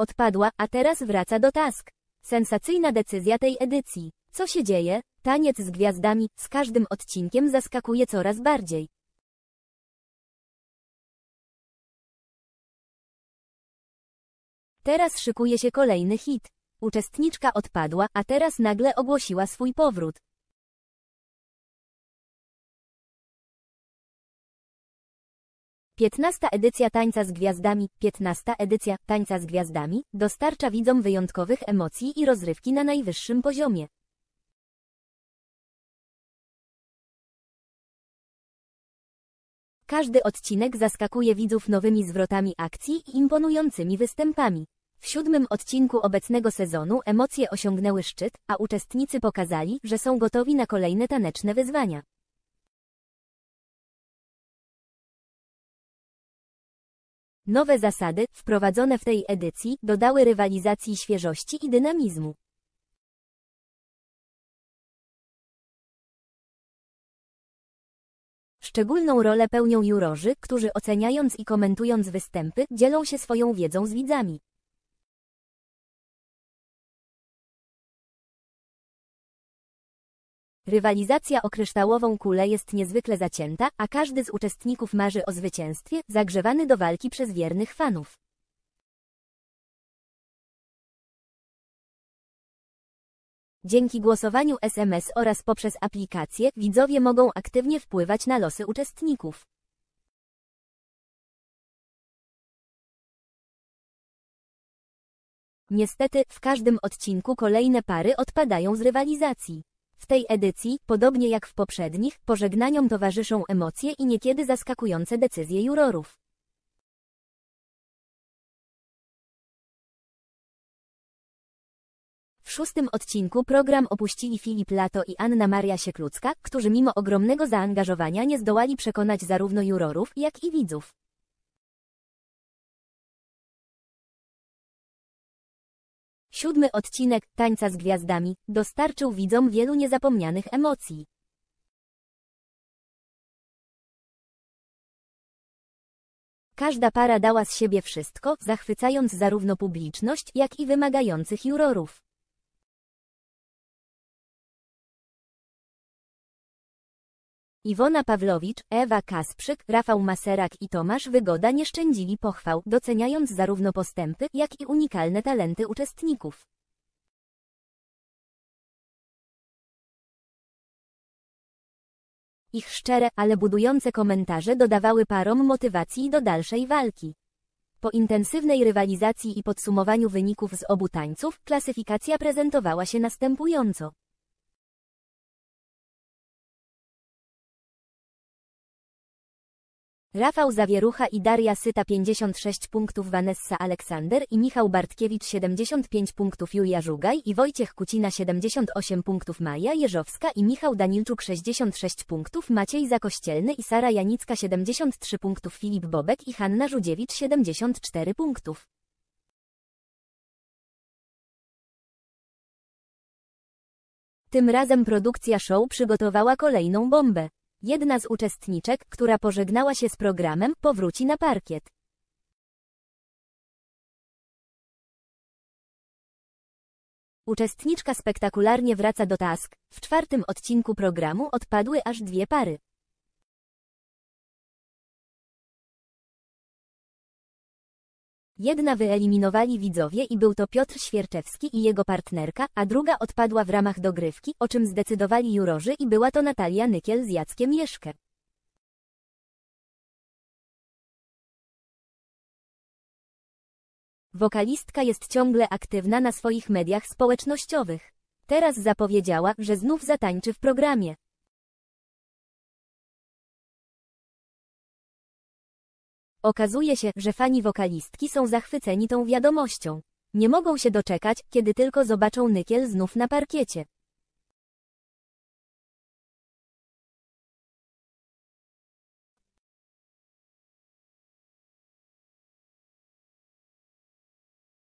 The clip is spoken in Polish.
Odpadła, a teraz wraca do task. Sensacyjna decyzja tej edycji. Co się dzieje? Taniec z gwiazdami z każdym odcinkiem zaskakuje coraz bardziej. Teraz szykuje się kolejny hit. Uczestniczka odpadła, a teraz nagle ogłosiła swój powrót. 15. edycja Tańca z Gwiazdami 15. edycja Tańca z Gwiazdami dostarcza widzom wyjątkowych emocji i rozrywki na najwyższym poziomie. Każdy odcinek zaskakuje widzów nowymi zwrotami akcji i imponującymi występami. W siódmym odcinku obecnego sezonu emocje osiągnęły szczyt, a uczestnicy pokazali, że są gotowi na kolejne taneczne wyzwania. Nowe zasady, wprowadzone w tej edycji, dodały rywalizacji świeżości i dynamizmu. Szczególną rolę pełnią jurorzy, którzy oceniając i komentując występy, dzielą się swoją wiedzą z widzami. Rywalizacja o kryształową kulę jest niezwykle zacięta, a każdy z uczestników marzy o zwycięstwie, zagrzewany do walki przez wiernych fanów. Dzięki głosowaniu SMS oraz poprzez aplikacje widzowie mogą aktywnie wpływać na losy uczestników. Niestety, w każdym odcinku kolejne pary odpadają z rywalizacji. W tej edycji, podobnie jak w poprzednich, pożegnaniom towarzyszą emocje i niekiedy zaskakujące decyzje jurorów. W szóstym odcinku program opuścili Filip Lato i Anna Maria Sieklucka, którzy mimo ogromnego zaangażowania nie zdołali przekonać zarówno jurorów, jak i widzów. Siódmy odcinek Tańca z Gwiazdami dostarczył widzom wielu niezapomnianych emocji. Każda para dała z siebie wszystko, zachwycając zarówno publiczność, jak i wymagających jurorów. Iwona Pawlowicz, Ewa Kasprzyk, Rafał Maserak i Tomasz Wygoda nie szczędzili pochwał, doceniając zarówno postępy, jak i unikalne talenty uczestników. Ich szczere, ale budujące komentarze dodawały parom motywacji do dalszej walki. Po intensywnej rywalizacji i podsumowaniu wyników z obu tańców, klasyfikacja prezentowała się następująco. Rafał Zawierucha i Daria Syta 56 punktów Vanessa Aleksander i Michał Bartkiewicz 75 punktów Julia Żugaj i Wojciech Kucina 78 punktów Maja Jeżowska i Michał Danilczuk 66 punktów Maciej Zakościelny i Sara Janicka 73 punktów Filip Bobek i Hanna Żudziewicz 74 punktów. Tym razem produkcja show przygotowała kolejną bombę. Jedna z uczestniczek, która pożegnała się z programem, powróci na parkiet. Uczestniczka spektakularnie wraca do task. W czwartym odcinku programu odpadły aż dwie pary. Jedna wyeliminowali widzowie i był to Piotr Świerczewski i jego partnerka, a druga odpadła w ramach dogrywki, o czym zdecydowali jurorzy i była to Natalia Nykiel z Jackiem Jeszkę. Wokalistka jest ciągle aktywna na swoich mediach społecznościowych. Teraz zapowiedziała, że znów zatańczy w programie. Okazuje się, że fani wokalistki są zachwyceni tą wiadomością. Nie mogą się doczekać, kiedy tylko zobaczą Nykiel znów na parkiecie.